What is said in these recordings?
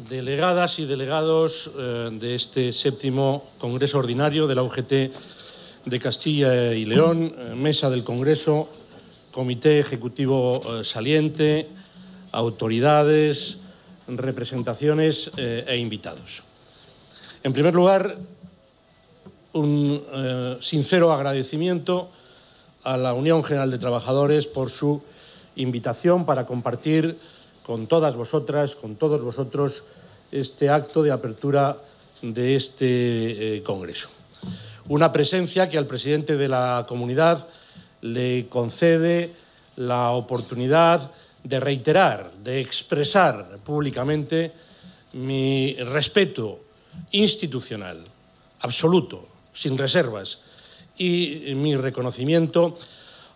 Delegadas y delegados eh, de este séptimo Congreso Ordinario de la UGT de Castilla y León, eh, Mesa del Congreso, Comité Ejecutivo eh, Saliente, autoridades, representaciones e invitados. En primer lugar, un sincero agradecimiento a la Unión General de Trabajadores por su invitación para compartir con todas vosotras, con todos vosotros, este acto de apertura de este eh, Congreso. Una presencia que al presidente de la comunidad le concede la oportunidad de reiterar, de expresar públicamente mi respeto institucional, absoluto, sin reservas, y mi reconocimiento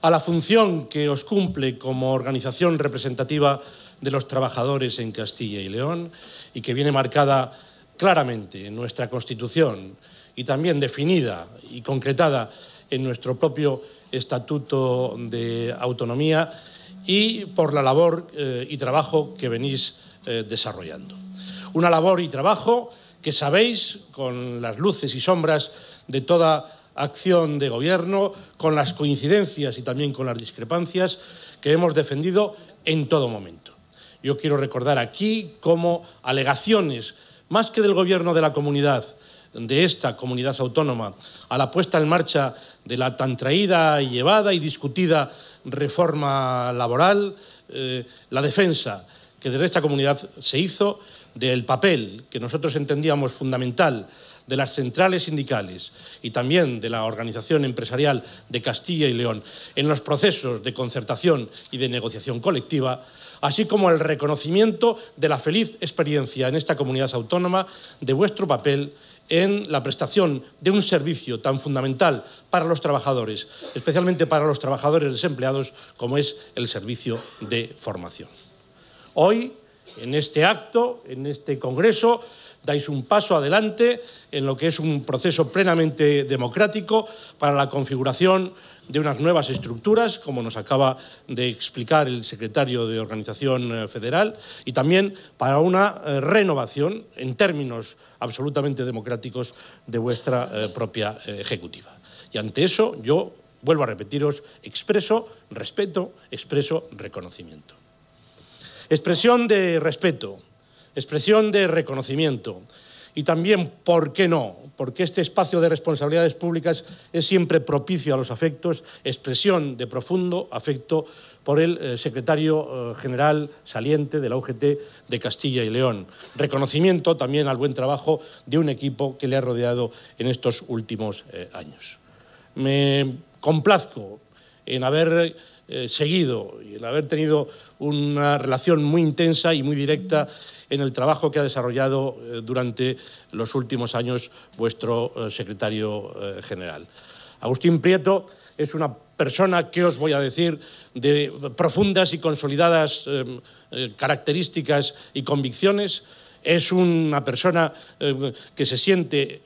a la función que os cumple como organización representativa de los trabajadores en Castilla y León y que viene marcada claramente en nuestra Constitución y también definida y concretada en nuestro propio Estatuto de Autonomía y por la labor eh, y trabajo que venís eh, desarrollando. Una labor y trabajo que sabéis, con las luces y sombras de toda acción de gobierno, con las coincidencias y también con las discrepancias, que hemos defendido en todo momento yo quiero recordar aquí como alegaciones, más que del gobierno de la comunidad, de esta comunidad autónoma, a la puesta en marcha de la tan traída y llevada y discutida reforma laboral, eh, la defensa que desde esta comunidad se hizo del papel que nosotros entendíamos fundamental de las centrales sindicales y también de la Organización Empresarial de Castilla y León en los procesos de concertación y de negociación colectiva, así como el reconocimiento de la feliz experiencia en esta comunidad autónoma de vuestro papel en la prestación de un servicio tan fundamental para los trabajadores, especialmente para los trabajadores desempleados, como es el servicio de formación. Hoy, en este acto, en este Congreso, dais un paso adelante en lo que es un proceso plenamente democrático para la configuración de unas nuevas estructuras, como nos acaba de explicar el secretario de Organización eh, Federal, y también para una eh, renovación en términos absolutamente democráticos de vuestra eh, propia ejecutiva. Y ante eso yo vuelvo a repetiros, expreso respeto, expreso reconocimiento. Expresión de respeto, expresión de reconocimiento. Y también, ¿por qué no? Porque este espacio de responsabilidades públicas es siempre propicio a los afectos, expresión de profundo afecto por el eh, secretario eh, general saliente de la UGT de Castilla y León. Reconocimiento también al buen trabajo de un equipo que le ha rodeado en estos últimos eh, años. Me complazco en haber eh, seguido y en haber tenido una relación muy intensa y muy directa en el trabajo que ha desarrollado eh, durante los últimos años vuestro eh, secretario general. Agustín Prieto es una persona que os voy a decir de profundas y consolidadas em, características y convicciones. Es una persona em, que se siente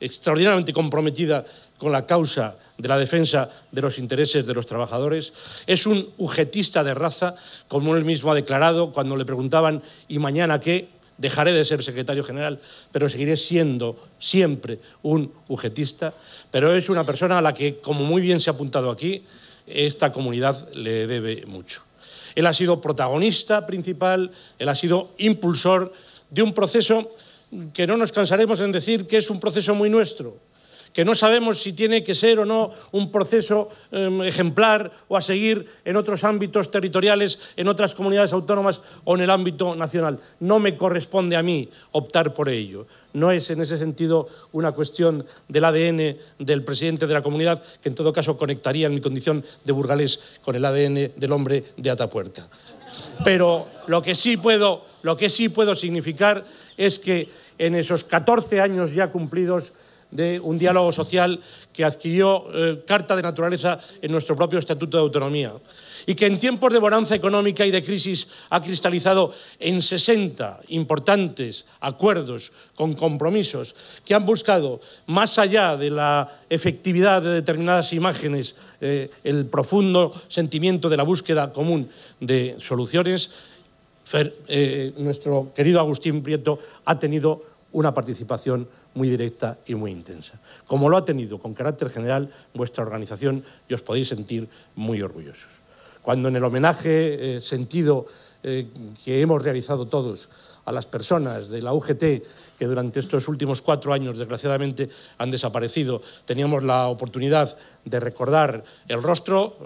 extraordinariamente comprometida con la causa de la defensa de los intereses de los trabajadores. Es un ujetista de raza, como él mismo ha declarado cuando le preguntaban ¿y mañana qué? Dejaré de ser secretario general, pero seguiré siendo siempre un ujetista. Pero es una persona a la que, como muy bien se ha apuntado aquí, esta comunidad le debe mucho. Él ha sido protagonista principal, él ha sido impulsor de un proceso que no nos cansaremos en decir que es un proceso muy nuestro, que no sabemos si tiene que ser o no un proceso em, ejemplar o a seguir en otros ámbitos territoriales, en otras comunidades autónomas o en el ámbito nacional. No me corresponde a mí optar por ello. No es en ese sentido una cuestión del ADN del presidente de la comunidad, que en todo caso conectaría en mi condición de burgalés con el ADN del hombre de Atapuerca. Pero lo que sí puedo lo que sí puedo significar es que en esos 14 años ya cumplidos de un diálogo social que adquirió eh, carta de naturaleza en nuestro propio Estatuto de Autonomía y que en tiempos de bonanza económica y de crisis ha cristalizado en 60 importantes acuerdos con compromisos que han buscado, más allá de la efectividad de determinadas imágenes, eh, el profundo sentimiento de la búsqueda común de soluciones, eh, nuestro querido Agustín Prieto ha tenido una participación muy directa y muy intensa. Como lo ha tenido con carácter general vuestra organización y os podéis sentir muy orgullosos. Cuando en el homenaje eh, sentido eh, que hemos realizado todos a las personas de la UGT que durante estos últimos cuatro años, desgraciadamente, han desaparecido. Teníamos la oportunidad de recordar el rostro,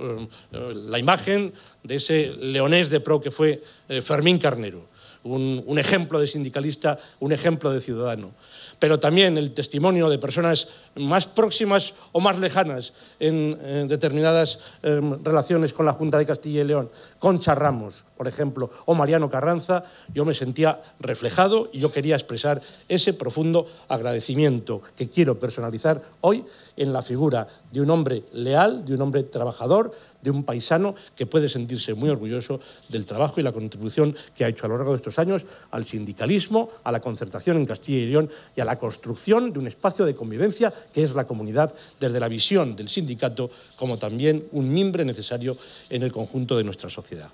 eh, la imagen de ese leonés de pro que fue eh, Fermín Carnero un, ejemplo de sindicalista, un ejemplo de ciudadano. Pero también el testimonio de personas más próximas o más lejanas en, determinadas em, relaciones con la Junta de Castilla y León, Concha Ramos, por ejemplo, o Mariano Carranza, yo me sentía reflejado y yo quería expresar ese profundo agradecimiento que quiero personalizar hoy en la figura de un hombre leal, de un hombre trabajador, de un paisano que puede sentirse muy orgulloso del trabajo y la contribución que ha hecho a lo largo de estos años al sindicalismo, a la concertación en Castilla y León y a la construcción de un espacio de convivencia que es la comunidad desde la visión del sindicato como también un mimbre necesario en el conjunto de nuestra sociedad.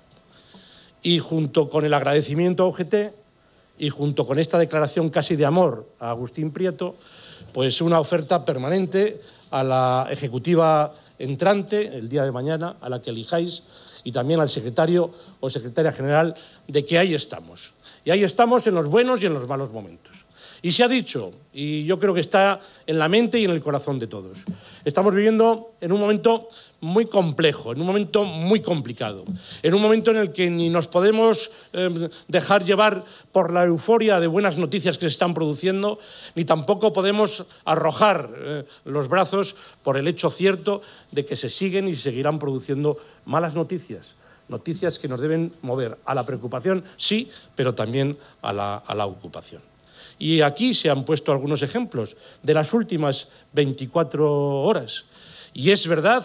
Y junto con el agradecimiento a OGT y junto con esta declaración casi de amor a Agustín Prieto, pues una oferta permanente a la ejecutiva entrante el día de mañana, a la que elijáis y también al secretario o secretaria general de que ahí estamos. Y ahí estamos en los buenos y en los malos momentos. Y se ha dicho, y yo creo que está en la mente y en el corazón de todos. Estamos viviendo en un momento muy complejo, en un momento muy complicado, en un momento en el que ni nos podemos em, dejar llevar por la euforia de buenas noticias que se están produciendo, ni tampoco podemos arrojar eh, los brazos por el hecho cierto de que se siguen y seguirán produciendo malas noticias, noticias que nos deben mover a la preocupación, sí, pero también a la ocupación. Y aquí se han puesto algunos ejemplos de las últimas 24 horas. Y es verdad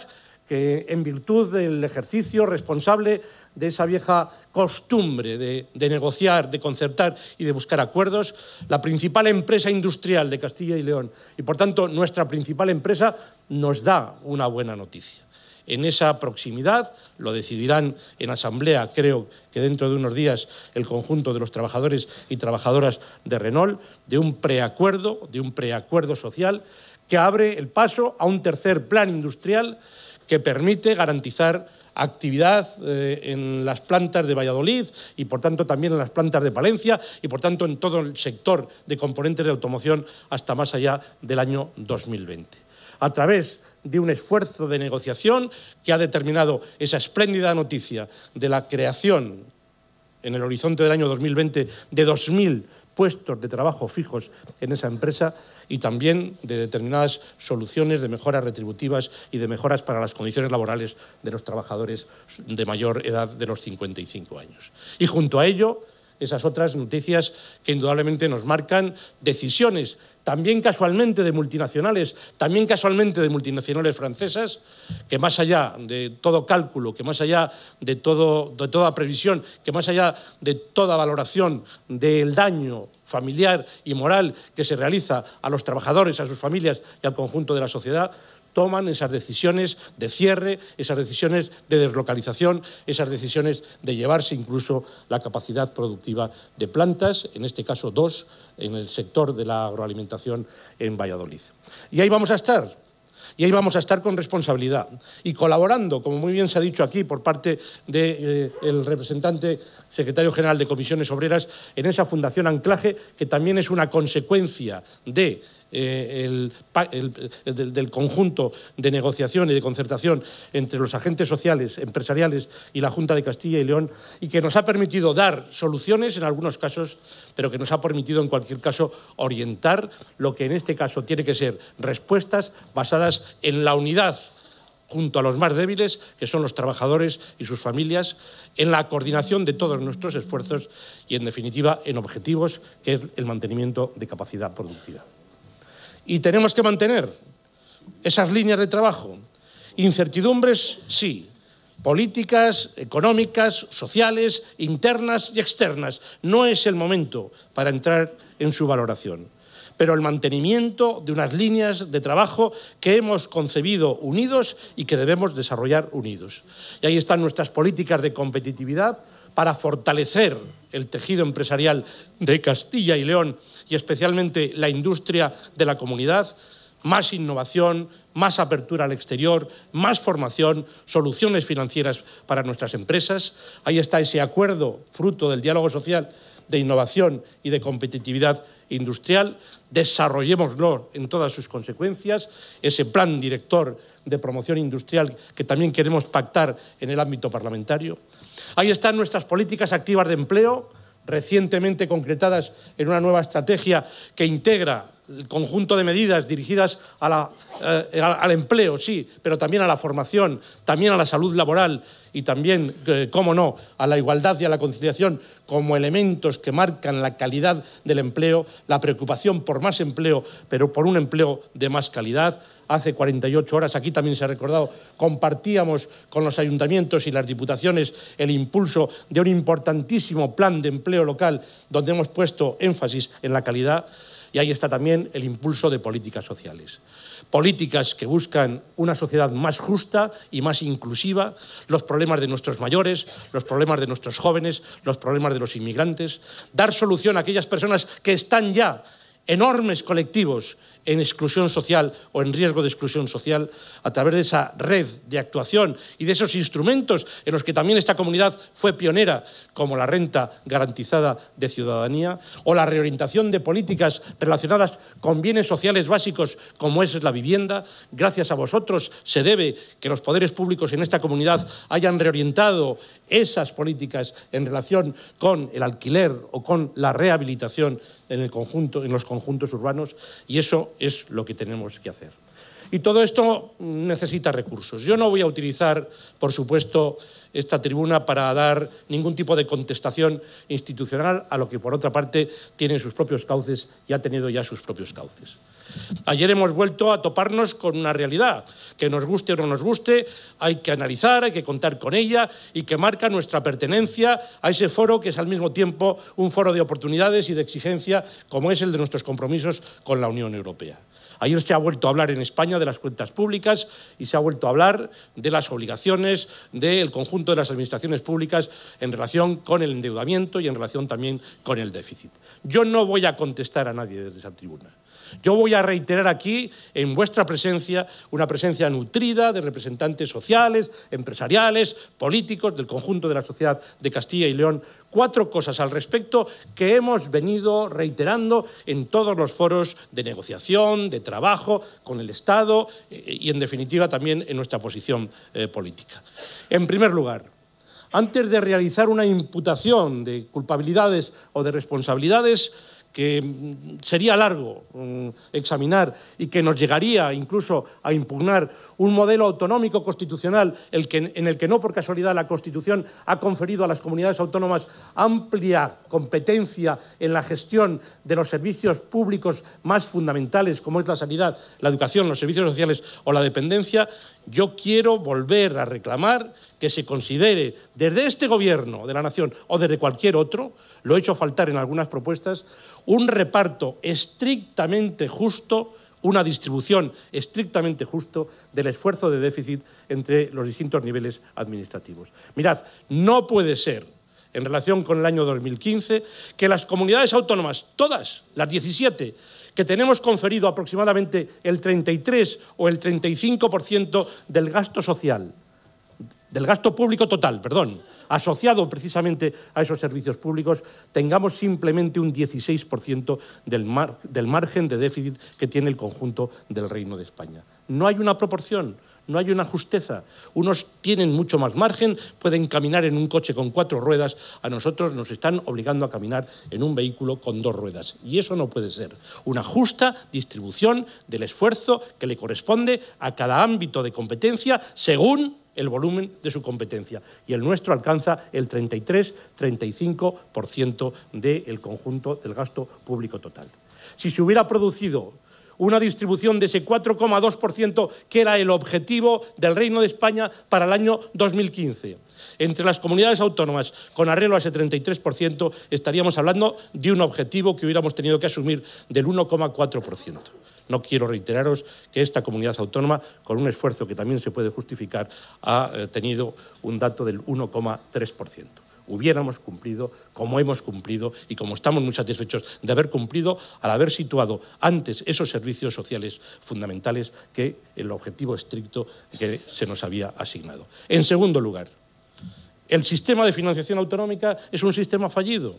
que en virtud del ejercicio responsable de esa vieja costumbre de, de, negociar, de concertar y de buscar acuerdos, la principal empresa industrial de Castilla y León, y por tanto nuestra principal empresa, nos da una buena noticia en esa proximidad. Lo decidirán en asamblea, creo que dentro de unos días, el conjunto de los trabajadores y trabajadoras de Renault, de un preacuerdo, de un preacuerdo social que abre el paso a un tercer plan industrial que permite garantizar actividad eh, en las plantas de Valladolid y por tanto también en las plantas de Palencia y por tanto en todo el sector de componentes de automoción hasta más allá del año 2020 a través de un esfuerzo de negociación que ha determinado esa espléndida noticia de la creación en el horizonte del año 2020 de 2.000 puestos de trabajo fijos en esa empresa y también de determinadas soluciones de mejoras retributivas y de mejoras para las condiciones laborales de los trabajadores de mayor edad de los 55 años. Y junto a ello, esas otras noticias que indudablemente nos marcan decisiones, también casualmente de multinacionales, también casualmente de multinacionales francesas, que más allá de todo cálculo, que más allá de, todo, de toda previsión, que más allá de toda valoración del daño familiar y moral que se realiza a los trabajadores, a sus familias y al conjunto de la sociedad, toman esas decisiones de cierre, esas decisiones de deslocalización, esas decisiones de llevarse incluso la capacidad productiva de plantas, en este caso dos, en el sector de la agroalimentación en Valladolid. Y ahí vamos a estar, y ahí vamos a estar con responsabilidad y colaborando, como muy bien se ha dicho aquí por parte del eh, representante secretario general de Comisiones Obreras, en esa Fundación Anclaje, que también es una consecuencia de eh, eh, del, conjunto de negociación y de concertación entre los agentes sociales, empresariales y la Junta de Castilla y León y que nos ha permitido dar soluciones en algunos casos, pero que nos ha permitido en cualquier caso orientar lo que en este caso tiene que ser respuestas basadas en la unidad junto a los más débiles, que son los trabajadores y sus familias, en la coordinación de todos nuestros esfuerzos y, en definitiva, en objetivos, que es el mantenimiento de capacidad productiva. Y tenemos que mantener esas líneas de trabajo. Incertidumbres, sí. Políticas, económicas, sociales, internas y externas. No es el momento para entrar en su valoración. Pero el mantenimiento de unas líneas de trabajo que hemos concebido unidos y que debemos desarrollar unidos. Y ahí están nuestras políticas de competitividad, para fortalecer el tejido empresarial de Castilla y León y especialmente la industria de la comunidad, más innovación, más apertura al exterior, más formación, soluciones financieras para nuestras empresas. Ahí está ese acuerdo fruto del diálogo social de innovación y de competitividad industrial, desarrollémoslo en todas sus consecuencias, ese plan director de promoción industrial que también queremos pactar en el ámbito parlamentario. Ahí están nuestras políticas activas de empleo, recientemente concretadas en una nueva estrategia que integra el conjunto de medidas dirigidas eh, al empleo, sí, pero también a la formación, también a la salud laboral y también, eh, cómo no, a la igualdad y a la conciliación como elementos que marcan la calidad del empleo, la preocupación por más empleo, pero por un empleo de más calidad. Hace 48 horas, aquí también se ha recordado, compartíamos con los ayuntamientos y las diputaciones el impulso de un importantísimo plan de empleo local donde hemos puesto énfasis en la calidad y ahí está también el impulso de políticas sociales políticas que buscan una sociedad más justa y más inclusiva, los problemas de nuestros mayores, los problemas de nuestros jóvenes, los problemas de los inmigrantes, dar solución a aquellas personas que están ya enormes colectivos en exclusión social o en riesgo de exclusión social a través de esa red de actuación y de esos instrumentos en los que también esta comunidad fue pionera, como la renta garantizada de ciudadanía o la reorientación de políticas relacionadas con bienes sociales básicos como es la vivienda. Gracias a vosotros se debe que los poderes públicos en esta comunidad hayan reorientado esas políticas en relación con el alquiler o con la rehabilitación en, el conjunto, en los conjuntos urbanos y eso es lo que tenemos que hacer. Y todo esto necesita recursos. Yo no voy a utilizar, por supuesto, esta tribuna para dar ningún tipo de contestación institucional a lo que, por otra parte, tiene sus propios cauces y ha tenido ya sus propios cauces. Ayer hemos vuelto a toparnos con una realidad que nos guste o no nos guste, hay que analizar, hay que contar con ella y que marca nuestra pertenencia a ese foro que es al mismo tiempo un foro de oportunidades y de exigencia como es el de nuestros compromisos con la Unión Europea. Ayer se ha vuelto a hablar en España de las cuentas públicas y se ha vuelto a hablar de las obligaciones del conjunto de las administraciones públicas en relación con el endeudamiento y en relación también con el déficit. Yo no voy a contestar a nadie desde esa tribuna. Yo voy a reiterar aquí, en vuestra presencia, una presencia nutrida de representantes sociales, empresariales, políticos, del conjunto de la sociedad de Castilla y León, cuatro cosas al respecto que hemos venido reiterando en todos los foros de negociación, de trabajo, con el Estado eh, y, en definitiva, también en nuestra posición eh, política. En primer lugar, antes de realizar una imputación de culpabilidades o de responsabilidades, que mm, sería largo mm, examinar y que nos llegaría incluso a impugnar un modelo autonómico constitucional en el que no por casualidad la Constitución ha conferido a las comunidades autónomas amplia competencia en la gestión de los servicios públicos más fundamentales como es la sanidad, la educación, los servicios sociales o la dependencia, yo quiero volver a reclamar que se considere desde este gobierno de la nación o desde cualquier otro, lo he hecho faltar en algunas propuestas, un reparto estrictamente justo, una distribución estrictamente justo del esfuerzo de déficit entre los distintos niveles administrativos. Mirad, no puede ser en relación con el año 2015, que las comunidades autónomas, todas las 17, que tenemos conferido aproximadamente el 33 o el 35% del gasto social, del gasto público total, perdón, asociado precisamente a esos servicios públicos, tengamos simplemente un 16% del, margen de déficit que tiene el conjunto del Reino de España. No hay una proporción, no hay una justeza. Unos tienen mucho más margen, pueden caminar en un coche con cuatro ruedas, a nosotros nos están obligando a caminar en un vehículo con dos ruedas. Y eso no puede ser. Una justa distribución del esfuerzo que le corresponde a cada ámbito de competencia según el volumen de su competencia y el nuestro alcanza el 33-35% del conjunto del gasto público total. Si se hubiera producido una distribución de ese 4,2% que era el objetivo del Reino de España para el año 2015. Entre las comunidades autónomas, con arreglo a ese 33%, estaríamos hablando de un objetivo que hubiéramos tenido que asumir del 1,4%. No quiero reiteraros que esta comunidad autónoma, con un esfuerzo que también se puede justificar, ha eh, tenido un dato del 1,3% hubiéramos cumplido como hemos cumplido y como estamos muy satisfechos de haber cumplido al haber situado antes esos servicios sociales fundamentales que el objetivo estricto que se nos había asignado. En segundo lugar, el sistema de financiación autonómica es un sistema fallido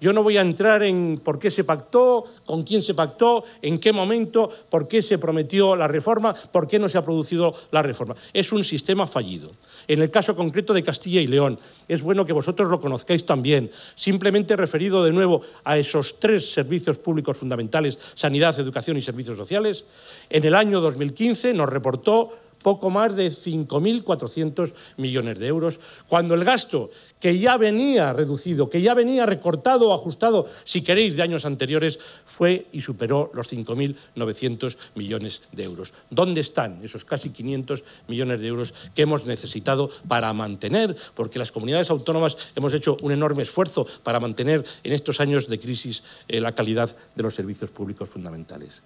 yo no voy a entrar en por qué se pactó, con quién se pactó, en qué momento, por qué se prometió la reforma, por qué no se ha producido la reforma. Es un sistema fallido. En el caso concreto de Castilla y León, es bueno que vosotros lo conozcáis también. Simplemente referido de nuevo a esos tres servicios públicos fundamentales, sanidad, educación y servicios sociales, en el año 2015 nos reportó poco más de 5.400 millones de euros, cuando el gasto que ya venía reducido, que ya venía recortado o ajustado, si queréis, de años anteriores, fue y superó los 5.900 millones de euros. ¿Dónde están esos casi 500 millones de euros que hemos necesitado para mantener? Porque las comunidades autónomas hemos hecho un enorme esfuerzo para mantener en estos años de crisis eh, la calidad de los servicios públicos fundamentales.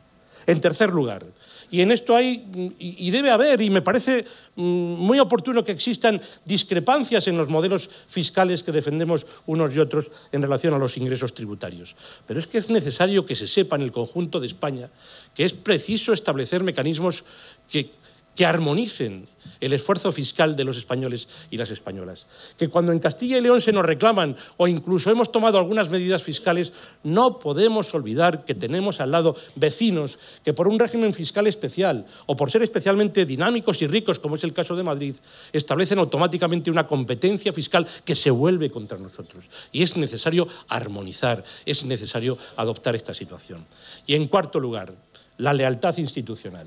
En tercer lugar, y en esto hay, y debe haber, y me parece mm, muy oportuno que existan discrepancias en los modelos fiscales que defendemos unos y otros en relación a los ingresos tributarios. Pero es que es necesario que se sepa en el conjunto de España que es preciso establecer mecanismos que, que armonicen el esfuerzo fiscal de los españoles y las españolas. Que cuando en Castilla y León se nos reclaman o incluso hemos tomado algunas medidas fiscales, no podemos olvidar que tenemos al lado vecinos que por un régimen fiscal especial o por ser especialmente dinámicos y ricos, como es el caso de Madrid, establecen automáticamente una competencia fiscal que se vuelve contra nosotros. Y es necesario armonizar, es necesario adoptar esta situación. Y en cuarto lugar, la lealtad institucional.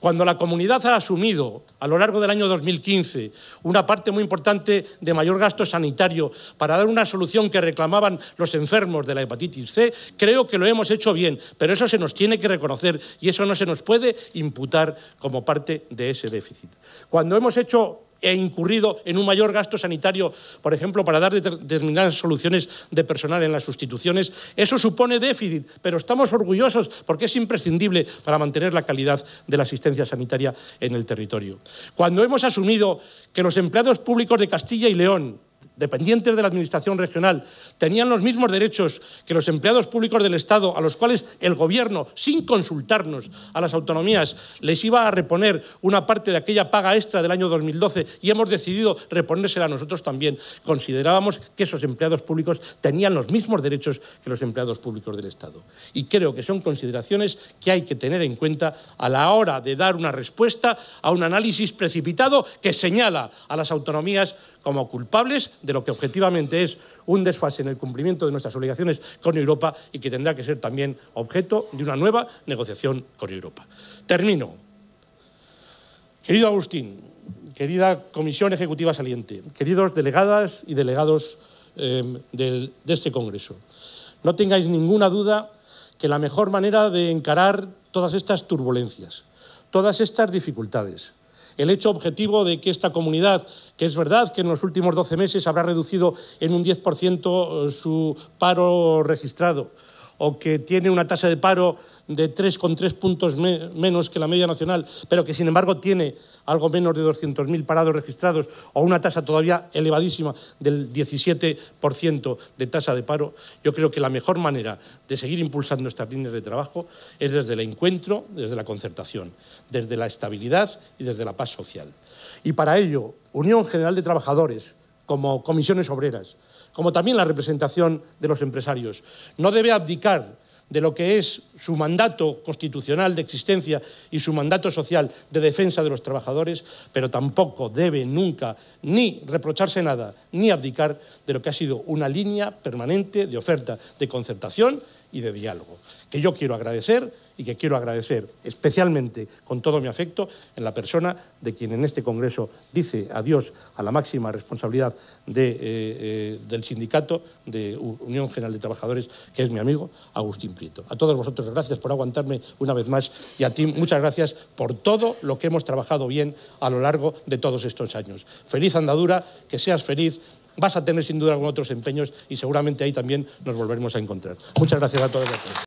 Cuando la comunidad ha asumido a lo largo del año 2015 una parte muy importante de mayor gasto sanitario para dar una solución que reclamaban los enfermos de la hepatitis C, creo que lo hemos hecho bien, pero eso se nos tiene que reconocer y eso no se nos puede imputar como parte de ese déficit. Cuando hemos hecho e incurrido en un mayor gasto sanitario, por ejemplo, para dar determinadas soluciones de personal en las sustituciones. Eso supone déficit, pero estamos orgullosos porque es imprescindible para mantener la calidad de la asistencia sanitaria en el territorio. Cuando hemos asumido que los empleados públicos de Castilla y León, dependientes de la Administración regional, tenían los mismos derechos que los empleados públicos del Estado, a los cuales el Gobierno, sin consultarnos a las autonomías, les iba a reponer una parte de aquella paga extra del año 2012 y hemos decidido reponérsela a nosotros también. Considerábamos que esos empleados públicos tenían los mismos derechos que los empleados públicos del Estado. Y creo que son consideraciones que hay que tener en cuenta a la hora de dar una respuesta a un análisis precipitado que señala a las autonomías como culpables de lo que objetivamente es un desfase en el cumplimiento de nuestras obligaciones con Europa y que tendrá que ser también objeto de una nueva negociación con Europa. Termino. Querido Agustín, querida Comisión Ejecutiva Saliente, queridos delegadas y delegados eh, de este Congreso, no tengáis ninguna duda que la mejor manera de encarar todas estas turbulencias, todas estas dificultades, el hecho objetivo de que esta comunidad, que es verdad que en los últimos 12 meses habrá reducido en un 10% su paro registrado, o que tiene una tasa de paro de 3,3 puntos menos que la media nacional, pero que sin embargo tiene algo menos de 200.000 parados registrados o una tasa todavía elevadísima del 17% de tasa de paro, yo creo que la mejor manera de seguir impulsando estas líneas de trabajo es desde el encuentro, desde la concertación, desde la estabilidad y desde la paz social. Y para ello, Unión General de Trabajadores, como comisiones obreras, como también la representación de los empresarios. No debe abdicar de lo que es su mandato constitucional de existencia y su mandato social de defensa de los trabajadores, pero tampoco debe nunca ni reprocharse nada, ni abdicar de lo que ha sido una línea permanente de oferta, de concertación y de diálogo, que yo quiero agradecer y que quiero agradecer especialmente con todo mi afecto en la persona de quien en este Congreso dice adiós a la máxima responsabilidad de, eh, eh, del sindicato de Unión General de Trabajadores, que es mi amigo Agustín Prieto. A todos vosotros gracias por aguantarme una vez más y a ti muchas gracias por todo lo que hemos trabajado bien a lo largo de todos estos años. Feliz andadura, que seas feliz, vas a tener sin duda algunos otros empeños y seguramente ahí también nos volveremos a encontrar. Muchas gracias a todos.